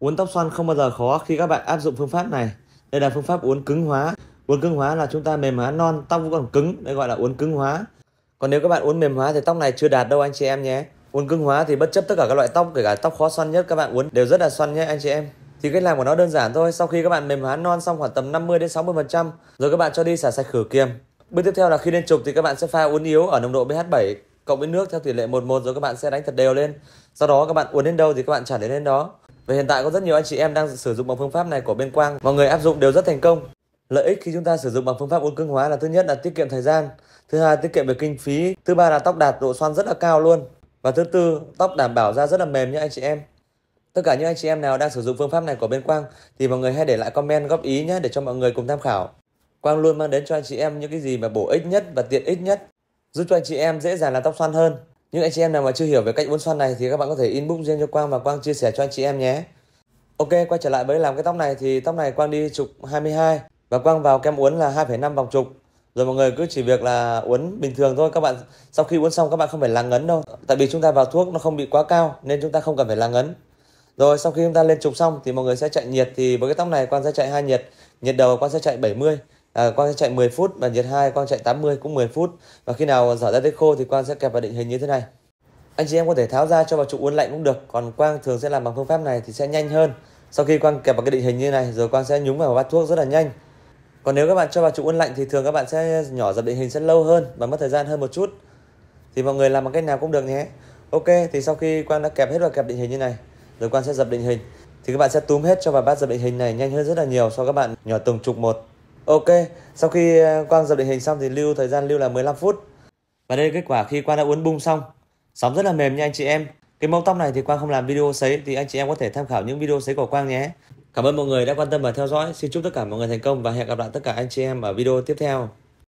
Uốn tóc xoăn không bao giờ khó khi các bạn áp dụng phương pháp này. Đây là phương pháp uốn cứng hóa. Uốn cứng hóa là chúng ta mềm hóa non, tóc vẫn còn cứng, đây gọi là uốn cứng hóa. Còn nếu các bạn uốn mềm hóa thì tóc này chưa đạt đâu anh chị em nhé. Uốn cứng hóa thì bất chấp tất cả các loại tóc, kể cả tóc khó xoăn nhất các bạn uốn đều rất là xoăn nhé anh chị em. Thì cách làm của nó đơn giản thôi, sau khi các bạn mềm hóa non xong khoảng tầm 50 đến 60% rồi các bạn cho đi xả sạch khử kiềm. Bước tiếp theo là khi lên trục thì các bạn sẽ pha uốn yếu ở nồng độ pH 7 cộng với nước theo tỷ lệ 1:1 rồi các bạn sẽ đánh thật đều lên. Sau đó các bạn uốn đến đâu thì các bạn trả đến đến đó. Và hiện tại có rất nhiều anh chị em đang sử dụng bằng phương pháp này của bên Quang. Mọi người áp dụng đều rất thành công. Lợi ích khi chúng ta sử dụng bằng phương pháp uốn cứng hóa là thứ nhất là tiết kiệm thời gian, thứ hai tiết kiệm về kinh phí, thứ ba là tóc đạt độ xoăn rất là cao luôn và thứ tư tóc đảm bảo ra rất là mềm nhé anh chị em. Tất cả những anh chị em nào đang sử dụng phương pháp này của bên Quang thì mọi người hãy để lại comment góp ý nhé để cho mọi người cùng tham khảo. Quang luôn mang đến cho anh chị em những cái gì mà bổ ích nhất và tiện ích nhất, giúp cho anh chị em dễ dàng làm tóc xoăn hơn. Những anh chị em nào mà chưa hiểu về cách uốn xoăn này thì các bạn có thể inbox riêng cho Quang và Quang chia sẻ cho anh chị em nhé. Ok, quay trở lại với làm cái tóc này thì tóc này Quang đi trục 22 và Quang vào kem uốn là 2,5 vòng trục. Rồi mọi người cứ chỉ việc là uốn bình thường thôi các bạn. Sau khi uốn xong các bạn không phải láng ngấn đâu. Tại vì chúng ta vào thuốc nó không bị quá cao nên chúng ta không cần phải láng ngấn. Rồi sau khi chúng ta lên trục xong thì mọi người sẽ chạy nhiệt thì với cái tóc này Quang sẽ chạy hai nhiệt. Nhiệt đầu Quang sẽ chạy 70 à, Quang sẽ chạy 10 phút và nhiệt 2 Quang chạy 80 cũng 10 phút và khi nào giỏ ra tới khô thì Quang sẽ kẹp vào định hình như thế này anh chị em có thể tháo ra cho vào trụ uốn lạnh cũng được còn Quang thường sẽ làm bằng phương pháp này thì sẽ nhanh hơn sau khi Quang kẹp vào cái định hình như này rồi Quang sẽ nhúng vào bát thuốc rất là nhanh còn nếu các bạn cho vào trụ uốn lạnh thì thường các bạn sẽ nhỏ dập định hình sẽ lâu hơn và mất thời gian hơn một chút thì mọi người làm bằng cách nào cũng được nhé ok thì sau khi Quang đã kẹp hết vào kẹp định hình như này rồi Quang sẽ dập định hình thì các bạn sẽ túm hết cho vào bát dập định hình này nhanh hơn rất là nhiều so với các bạn nhỏ từng trục một Ok, sau khi ờ, Quang dập định hình xong thì lưu thời gian lưu là 15 phút. Và đây là kết quả khi Quang đã uốn bung xong. Sóng rất là mềm nha anh chị em. Cái mẫu tóc này thì Quang không làm video sấy thì anh chị em có thể tham khảo những video sấy của Quang nhé. Cảm ơn mọi người đã quan tâm và theo dõi. Xin chúc tất cả mọi người thành công và hẹn gặp lại tất cả anh chị em ở video tiếp theo.